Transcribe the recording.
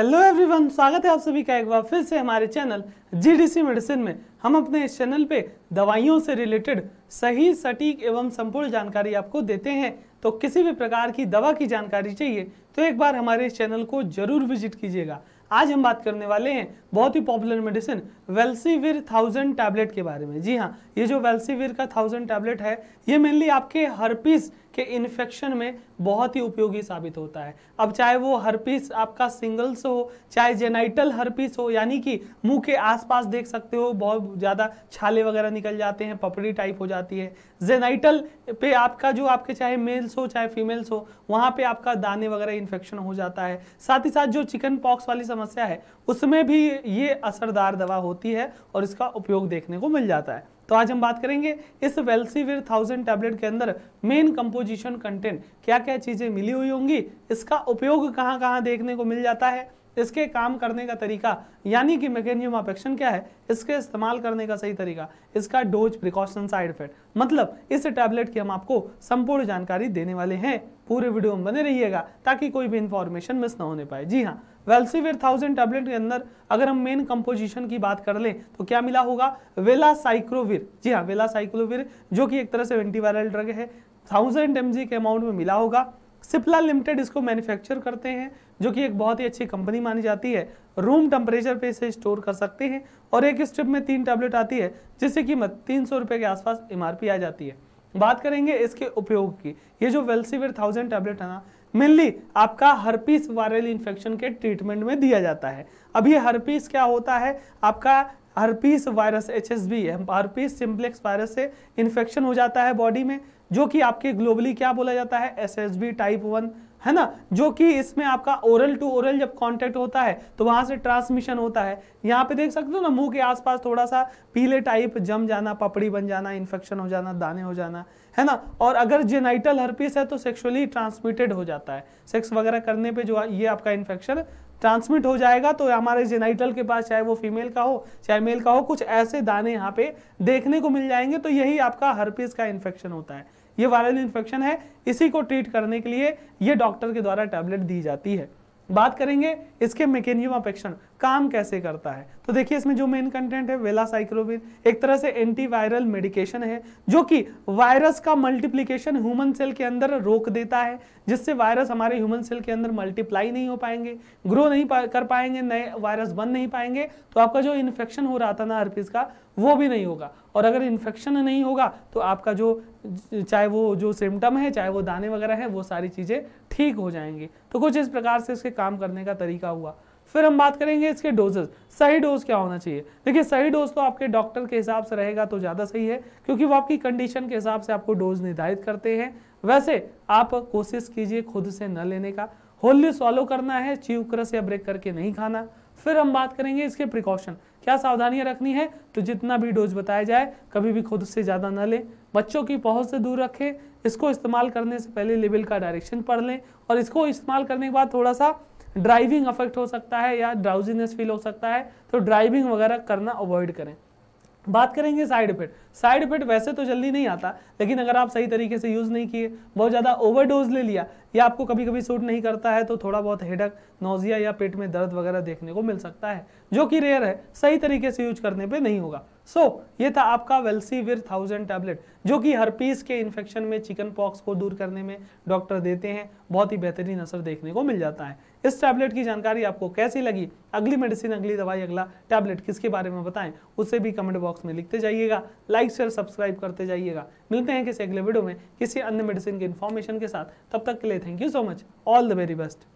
Hello everyone स्वागत है आप सभी का एक बार फिर से हमारे चैनल जीडीसी मेडिसिन में हम अपने इस चैनल पे दवाइयों से रिलेटेड सही सटीक एवं संपूर्ण जानकारी आपको देते हैं तो किसी भी प्रकार की दवा की जानकारी चाहिए तो एक बार हमारे इस चैनल को जरूर विजिट कीजिएगा आज हम बात करने वाले हैं बहुत ही popular medicine Valcivir thousand tablet के बारे में जी हाँ ये जो वेल्सीविर का थाउजेंड टैबलेट है ये मेनली आपके हर्पीस के इन्फेक्शन में बहुत ही उपयोगी साबित होता है अब चाहे वो हर्पीस आपका सिंगल्स हो चाहे जेनाइटल हर्पीस हो यानी कि मुंह के आसपास देख सकते हो बहुत ज़्यादा छाले वगैरह निकल जाते हैं पपड़ी टाइप हो जाती है जेनाइटल पे आपका जो आपके चाहे मेल्स हो चाहे फीमेल्स हो वहाँ पे आपका दाने वगैरह इन्फेक्शन हो जाता है साथ ही साथ जो चिकन पॉक्स वाली समस्या है उसमें भी ये असरदार दवा होती है और इसका उपयोग देखने को मिल जाता है तो आज हम बात करेंगे इस वेल्सीविर थाउजेंड टैबलेट के अंदर मेन कंपोजिशन कंटेंट क्या क्या चीज़ें मिली हुई होंगी इसका उपयोग कहाँ कहाँ देखने को मिल जाता है इसके काम करने का तरीका यानी कि मैकेनियम ऑफ क्या है इसके इस्तेमाल करने का सही तरीका इसका डोज प्रिकॉशन साइड इफेक्ट मतलब इस टैबलेट की हम आपको संपूर्ण जानकारी देने वाले हैं पूरे वीडियो में बने रहिएगा ताकि कोई भी इंफॉर्मेशन मिस ना होने पाए जी हाँ वेल्सिविर थाउजेंड टैबलेट के अंदर अगर हम मेन कंपोजिशन की बात कर लें तो क्या मिला होगा वेला साइक्रोविर जी हाँ वेला साइक्रोविर जो कि एक तरह से एंटीवायरल ड्रग है थाउजेंड एम के अमाउंट में मिला होगा सिप्ला लिमिटेड इसको मैन्युफैक्चर करते हैं जो कि एक बहुत ही अच्छी कंपनी मानी जाती है रूम टेम्परेचर पे इसे स्टोर कर सकते हैं और एक स्ट्रिप में तीन टैबलेट आती है जिससे कीमत तीन सौ रुपये के आसपास एम आ जाती है बात करेंगे इसके उपयोग की ये जो वेल्सिविर थाउजेंड टैबलेट है ना मेनली आपका हर्पीस वायरल इन्फेक्शन के ट्रीटमेंट में दिया जाता है अब ये हर्पीस क्या होता है आपका herpes virus H S B herpes simplex virus से इन्फेक्शन हो जाता है बॉडी में जो कि आपके ग्लोबली क्या बोला जाता है S S B type one है ना जो कि इसमें आपका ओरल टू ओरल जब कांटेक्ट होता है तो वहां से ट्रांसमिशन होता है यहाँ पे देख सकते हो ना मुंह के आसपास थोड़ा सा पीले टाइप जम जाना पपड़ी बन जाना इन्फेक्शन हो जाना दाने हो जाना है ना और अगर जेनाइटल हर्पीस है तो सेक्सुअली ट्रांसमिटेड हो जाता है सेक्स वगैरह करने पे जो ये आपका इन्फेक्शन ट्रांसमिट हो जाएगा तो हमारे जेनाइटल के पास चाहे वो फीमेल का हो चाहे मेल का हो कुछ ऐसे दाने यहाँ पे देखने को मिल जाएंगे तो यही आपका हर्पीज का इन्फेक्शन होता है ये वायरल इन्फेक्शन है इसी को ट्रीट करने के लिए ये डॉक्टर के द्वारा टैबलेट दी जाती है बात करेंगे इसके मैकेनियम अपेक्षण काम कैसे करता है तो देखिए इसमें जो मेन कंटेंट है वेला साइक्लोविन एक तरह से एंटीवायरल मेडिकेशन है जो कि वायरस का मल्टीप्लीकेशन ह्यूमन सेल के अंदर रोक देता है जिससे वायरस हमारे ह्यूमन सेल के अंदर मल्टीप्लाई नहीं हो पाएंगे ग्रो नहीं पा, कर पाएंगे नए वायरस बन नहीं पाएंगे तो आपका जो इन्फेक्शन हो रहा था ना हर का वो भी नहीं होगा और अगर इन्फेक्शन नहीं होगा तो आपका जो चाहे वो जो सिम्टम है चाहे वो दाने वगैरह हैं वो सारी चीज़ें ठीक हो जाएंगी तो कुछ इस प्रकार से इसके काम करने का तरीका हुआ फिर हम बात करेंगे इसके डोजेज सही डोज क्या होना चाहिए देखिए सही डोज तो आपके डॉक्टर के हिसाब से रहेगा तो ज़्यादा सही है क्योंकि वो आपकी कंडीशन के हिसाब से आपको डोज निर्धारित करते हैं वैसे आप कोशिश कीजिए खुद से न लेने का होली सॉलो करना है चीव क्रस या ब्रेक करके नहीं खाना फिर हम बात करेंगे इसके प्रिकॉशन क्या सावधानियां रखनी है तो जितना भी डोज बताया जाए कभी भी खुद से ज़्यादा ना लें बच्चों की पहुँच से दूर रखें इसको इस्तेमाल करने से पहले लेबल का डायरेक्शन पढ़ लें और इसको इस्तेमाल करने के बाद थोड़ा सा ड्राइविंग अफेक्ट हो सकता है या ड्राउजीनेस फील हो सकता है तो ड्राइविंग वगैरह करना अवॉइड करें बात करेंगे साइड इफेक्ट साइड इफेक्ट वैसे तो जल्दी नहीं आता लेकिन अगर आप सही तरीके से यूज़ नहीं किए बहुत ज़्यादा ओवरडोज ले लिया या आपको कभी कभी सूट नहीं करता है तो थोड़ा बहुत हेडक नोजिया या पेट में दर्द वगैरह देखने को मिल सकता है जो कि रेयर है सही तरीके से यूज करने पे नहीं होगा सो so, ये था आपका वेल्सीविर थाउजेंड टैबलेट जो कि हर पीस के इन्फेक्शन में चिकन पॉक्स को दूर करने में डॉक्टर देते हैं बहुत ही बेहतरीन असर देखने को मिल जाता है इस टैबलेट की जानकारी आपको कैसी लगी अगली मेडिसिन अगली दवाई अगला टैबलेट किसके बारे में बताएं उसे भी कमेंट बॉक्स में लिखते जाइएगा लाइक शेयर सब्सक्राइब करते जाइएगा मिलते हैं किसी अगले वीडियो में किसी अन्य मेडिसिन के इन्फॉर्मेशन के साथ तब तक के लिए Thank you so much. All the very best.